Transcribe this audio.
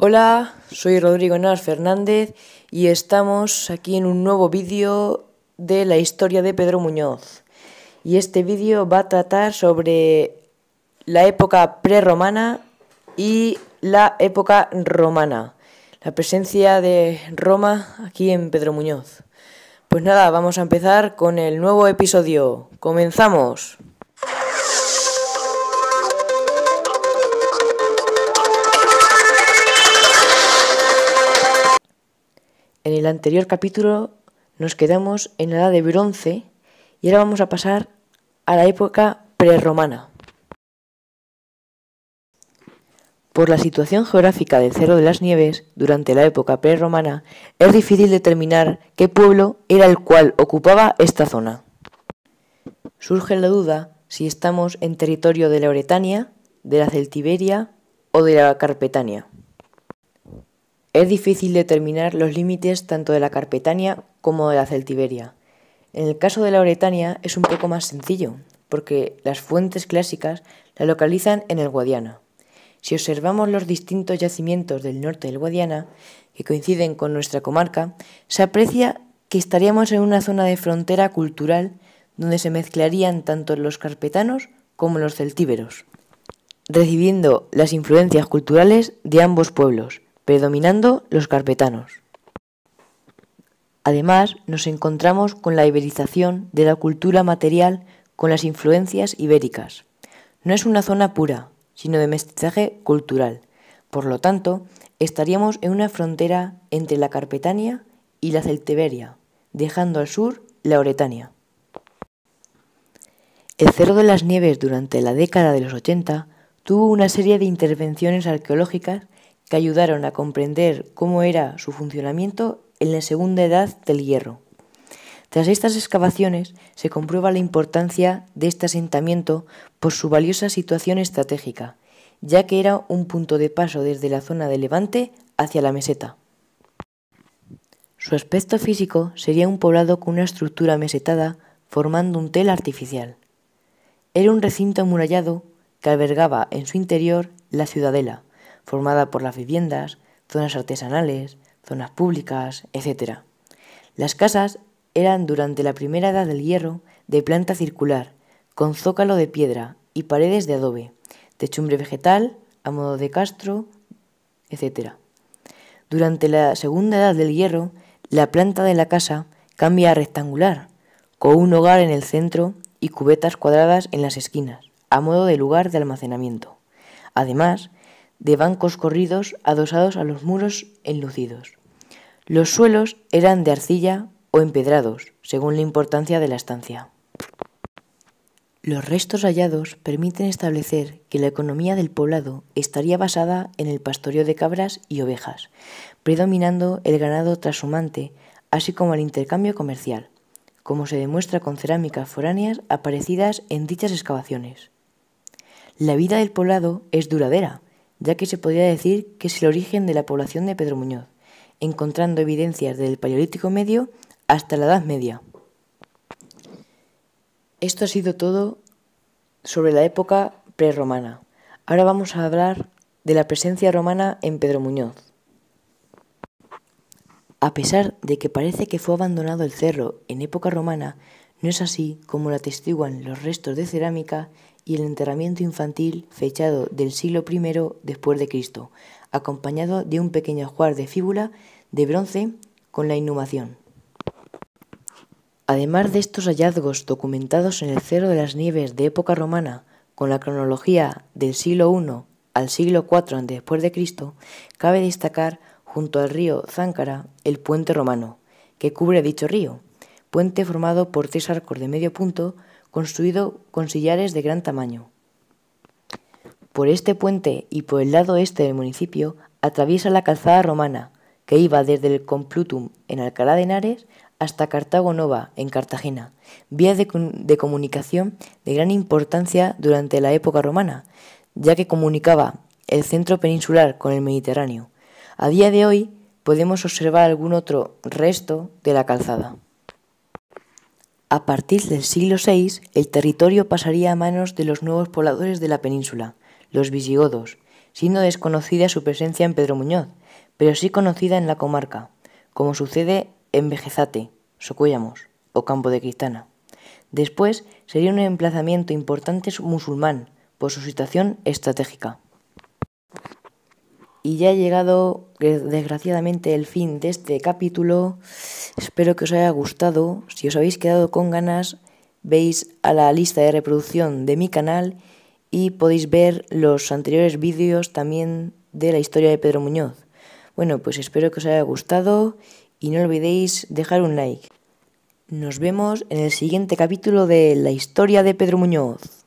Hola, soy Rodrigo Nas Fernández y estamos aquí en un nuevo vídeo de la historia de Pedro Muñoz. Y este vídeo va a tratar sobre la época prerromana y la época romana, la presencia de Roma aquí en Pedro Muñoz. Pues nada, vamos a empezar con el nuevo episodio. ¡Comenzamos! En el anterior capítulo nos quedamos en la edad de bronce y ahora vamos a pasar a la época prerromana. Por la situación geográfica del Cerro de las Nieves durante la época prerromana, es difícil determinar qué pueblo era el cual ocupaba esta zona. Surge la duda si estamos en territorio de la Oretania, de la Celtiberia o de la Carpetania. Es difícil determinar los límites tanto de la Carpetania como de la Celtiberia. En el caso de la Oretania es un poco más sencillo, porque las fuentes clásicas la localizan en el Guadiana. Si observamos los distintos yacimientos del norte del Guadiana, que coinciden con nuestra comarca, se aprecia que estaríamos en una zona de frontera cultural donde se mezclarían tanto los carpetanos como los celtíberos, recibiendo las influencias culturales de ambos pueblos predominando los carpetanos. Además, nos encontramos con la iberización de la cultura material con las influencias ibéricas. No es una zona pura, sino de mestizaje cultural. Por lo tanto, estaríamos en una frontera entre la Carpetania y la Celtiberia, dejando al sur la Oretania. El Cerro de las Nieves durante la década de los 80 tuvo una serie de intervenciones arqueológicas que ayudaron a comprender cómo era su funcionamiento en la segunda edad del hierro. Tras estas excavaciones se comprueba la importancia de este asentamiento por su valiosa situación estratégica, ya que era un punto de paso desde la zona de Levante hacia la meseta. Su aspecto físico sería un poblado con una estructura mesetada formando un tel artificial. Era un recinto amurallado que albergaba en su interior la ciudadela, formada por las viviendas, zonas artesanales, zonas públicas, etc. Las casas eran durante la primera edad del hierro de planta circular, con zócalo de piedra y paredes de adobe, techumbre vegetal, a modo de castro, etc. Durante la segunda edad del hierro, la planta de la casa cambia a rectangular, con un hogar en el centro y cubetas cuadradas en las esquinas, a modo de lugar de almacenamiento. Además, de bancos corridos adosados a los muros enlucidos. Los suelos eran de arcilla o empedrados, según la importancia de la estancia. Los restos hallados permiten establecer que la economía del poblado estaría basada en el pastoreo de cabras y ovejas, predominando el ganado trashumante, así como el intercambio comercial, como se demuestra con cerámicas foráneas aparecidas en dichas excavaciones. La vida del poblado es duradera, ya que se podría decir que es el origen de la población de Pedro Muñoz, encontrando evidencias del Paleolítico Medio hasta la Edad Media. Esto ha sido todo sobre la época prerromana. Ahora vamos a hablar de la presencia romana en Pedro Muñoz. A pesar de que parece que fue abandonado el cerro en época romana, no es así como lo atestiguan los restos de cerámica y el enterramiento infantil fechado del siglo I después de Cristo, acompañado de un pequeño ajuar de fíbula de bronce con la inhumación. Además de estos hallazgos documentados en el Cerro de las Nieves de época romana, con la cronología del siglo I al siglo IV después de Cristo, cabe destacar junto al río Záncara el puente romano, que cubre dicho río, puente formado por tres arcos de medio punto construido con sillares de gran tamaño. Por este puente y por el lado este del municipio atraviesa la calzada romana que iba desde el Complutum en Alcalá de Henares hasta Cartago Nova en Cartagena, vía de comunicación de gran importancia durante la época romana, ya que comunicaba el centro peninsular con el Mediterráneo. A día de hoy podemos observar algún otro resto de la calzada. A partir del siglo VI, el territorio pasaría a manos de los nuevos pobladores de la península, los visigodos, siendo desconocida su presencia en Pedro Muñoz, pero sí conocida en la comarca, como sucede en Vejezate, Socuellamos o Campo de Cristana. Después sería un emplazamiento importante musulmán por su situación estratégica. Y ya ha llegado eh, desgraciadamente el fin de este capítulo. Espero que os haya gustado. Si os habéis quedado con ganas, veis a la lista de reproducción de mi canal y podéis ver los anteriores vídeos también de la historia de Pedro Muñoz. Bueno, pues espero que os haya gustado y no olvidéis dejar un like. Nos vemos en el siguiente capítulo de La historia de Pedro Muñoz.